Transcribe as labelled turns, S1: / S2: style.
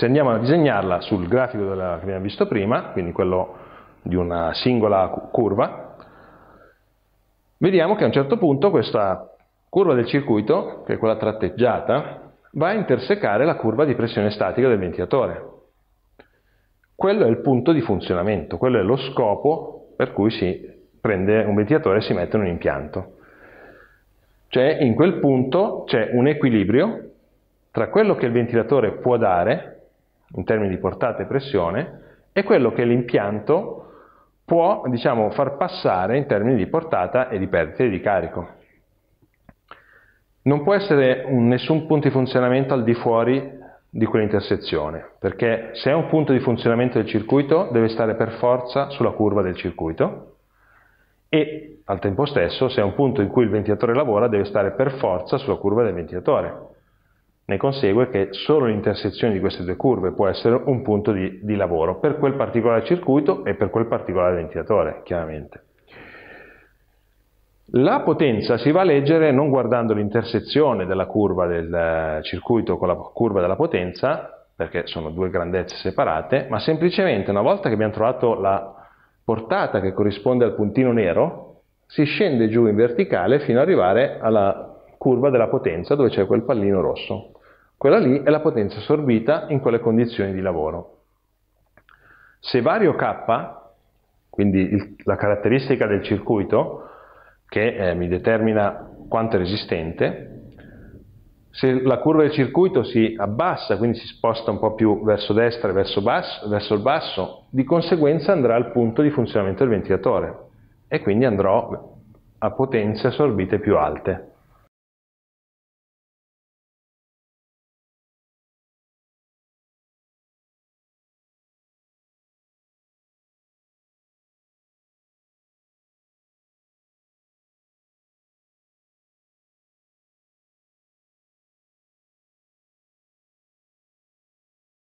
S1: Se andiamo a disegnarla sul grafico della, che abbiamo visto prima, quindi quello di una singola curva, vediamo che a un certo punto questa curva del circuito, che è quella tratteggiata, va a intersecare la curva di pressione statica del ventilatore. Quello è il punto di funzionamento, quello è lo scopo per cui si prende un ventilatore e si mette in un impianto. Cioè in quel punto c'è un equilibrio tra quello che il ventilatore può dare in termini di portata e pressione, è quello che l'impianto può diciamo, far passare in termini di portata e di perdita di carico. Non può essere un, nessun punto di funzionamento al di fuori di quell'intersezione, perché se è un punto di funzionamento del circuito deve stare per forza sulla curva del circuito e al tempo stesso se è un punto in cui il ventilatore lavora deve stare per forza sulla curva del ventilatore. Ne consegue che solo l'intersezione di queste due curve può essere un punto di, di lavoro per quel particolare circuito e per quel particolare ventilatore, chiaramente. La potenza si va a leggere non guardando l'intersezione della curva del eh, circuito con la curva della potenza, perché sono due grandezze separate, ma semplicemente una volta che abbiamo trovato la portata che corrisponde al puntino nero, si scende giù in verticale fino ad arrivare alla curva della potenza dove c'è quel pallino rosso. Quella lì è la potenza assorbita in quelle condizioni di lavoro. Se vario K, quindi il, la caratteristica del circuito che eh, mi determina quanto è resistente, se la curva del circuito si abbassa, quindi si sposta un po' più verso destra e verso, verso il basso, di conseguenza andrà al punto di funzionamento del ventilatore e quindi andrò a potenze assorbite più alte.